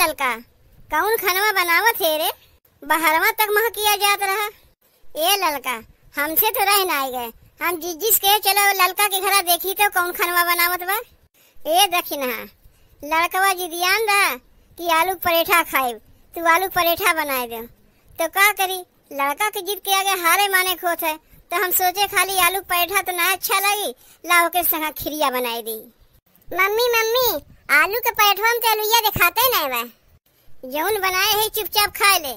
ललका कौन खनवा बनावत थे रे बहरवा तक मह किया जात रहा ए ललका हमसे तो रह न गए हम जिस जिस के चलो ललका के घर देखी तो कौन खनवा बनावत बा ए देखी ना लड़कवा जिदियान रहा कि आलू परेठा खाए तू आलू परेठा बनाए दे तो का करी लड़का के जीत के आगे हारे माने खोत है तो हम सोचे खाली आलू परेठा तो ना अच्छा लगी लाओ के संग खिरिया बनाए दी मम्मी मम्मी आलू के पराठवा में चलुइया दिखाते नहीं वह जौन बनाए है चुपचाप खा ले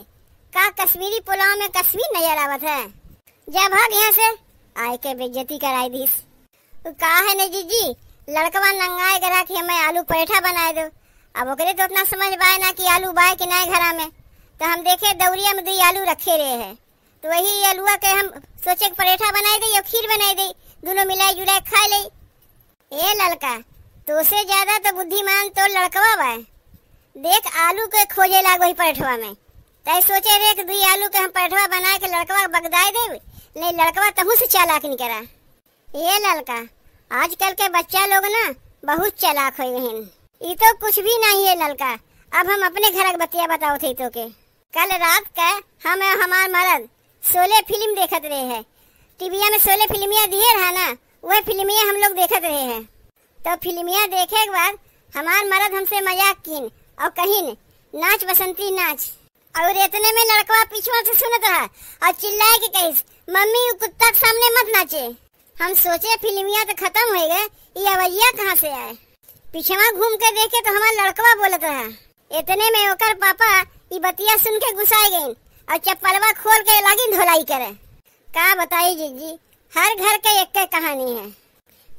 का कश्मीरी पुलाव में कश्मीर नजर आवत है जब भाग यहाँ से आए के बेज्जती कराई दीस कहा है ना जी जी लड़कवा नंगाए करा कि हमें आलू पराठा बनाए दो अब ओकरे तो उतना समझ पाए ना कि आलू बाए कि नए घर में तो हम देखे दौरिया में दो आलू रखे रहे है तो वही आलुआ के हम सोचे पराठा बनाए दे या खीर बनाए दे दोनों मिलाई जुलाई खा ले ए लड़का तो उसे ज्यादा तो बुद्धिमान तो लड़कवा बा देख आलू के खोजे लाग वही पैठवा में तय सोचे रे दु आलू के हम पैठवा बना के लड़कवा बगदाय दे नहीं लड़कवा तहू से चालाक करा ये लड़का आजकल के बच्चा लोग ना बहुत चालाक हो गए ये तो कुछ भी नहीं है लड़का अब हम अपने घर का बतिया बताओ थे तो के कल रात का हम हमार मरद सोले फिल्म देखत रहे है टीविया में सोले फिल्मिया दिए रहा ना वह फिल्मिया हम लोग देखत रहे हैं तो फिल्मिया देखे के बाद हमार मरद हमसे मजाक कीन और कहीं नाच बसंती नाच और इतने में लड़कवा पीछे से सुनत रहा और चिल्लाए के कही मम्मी कुत्ता के सामने मत नाचे हम सोचे फिल्मिया तो खत्म हो गए ये अवैया कहाँ से आए पीछे घूम के देखे तो हमारा लड़कवा बोलत रहा इतने में ओकर पापा ये बतिया सुन के गुस्साए गयी और चप्पलवा खोल के लागी धोलाई करे का बताई जी हर घर के एक के कहानी है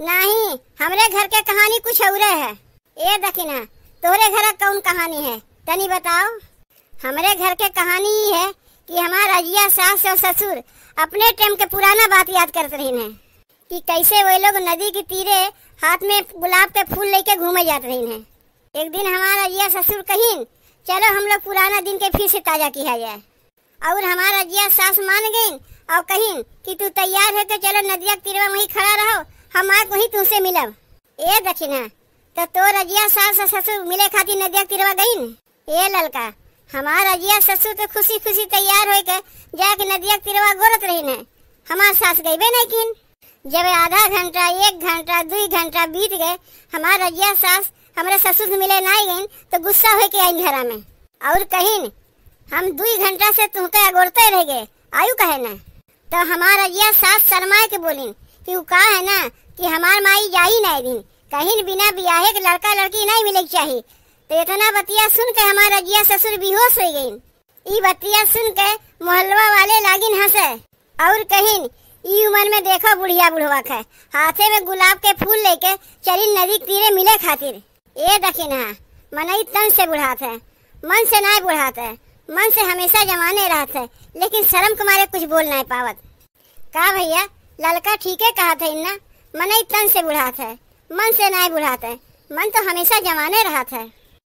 नहीं हमरे घर के कहानी कुछ और है ये देखी ना तोरे घर कौन कहानी है तनी बताओ हमरे घर के कहानी ही है कि हमारा अजिया सास और ससुर अपने टाइम के पुराना बात याद करते रही है कि कैसे वे लोग नदी के तीरे हाथ में गुलाब के फूल लेके घूमे जाते रही है एक दिन हमारा अजिया ससुर कहीं चलो हम लोग पुराना दिन के फिर से ताजा किया जाए और हमारा अजिया सास मान गई और कहीं कि तू तैयार है तो चलो नदिया के तीरवा वहीं खड़ा रहो हम आ वही तुमसे मिलब ए दखिना तो तो रजिया सास सा ससुर मिले खातिर नदिया तिरवा गई ए ललका हमार रजिया ससुर तो खुशी खुशी तैयार हो के जाके नदिया तिरवा गोरत रही ने हमार सास गईबे नहीं किन जब आधा घंटा एक घंटा दो घंटा बीत गए हमार रजिया सास हमारे ससुर से मिले नहीं गईन तो गुस्सा हो के आई घर में और कहीं हम दो घंटा से तुमका अगोरते रह गए आयु कहे न तो हमारा रजिया सास शर्मा के बोली कि वो कहा है ना कि हमार माई जाही नहीं दिन कहीं बिना ब्याहे के लड़का लड़की नहीं मिले चाहिए तो इतना बतिया सुन के हमारा जिया ससुर बेहोश हो गयी ई बतिया सुन के मोहल्ला वाले लागिन हंसे और कहीं ई उम्र में देखो बुढ़िया बुढ़वा के हाथे में गुलाब के फूल लेके चली नदी तीरे मिले खातिर ये दखिन है मनई तन से बुढ़ात है मन से ना बुढ़ात है मन से हमेशा जमाने रहते है लेकिन शर्म कुमारे कुछ बोल नहीं पावत का भैया ललका ठीक है कहा था इन्ना मन तन से बुढ़ात है मन से नहीं बुढ़ात है मन तो हमेशा जवाने रहा है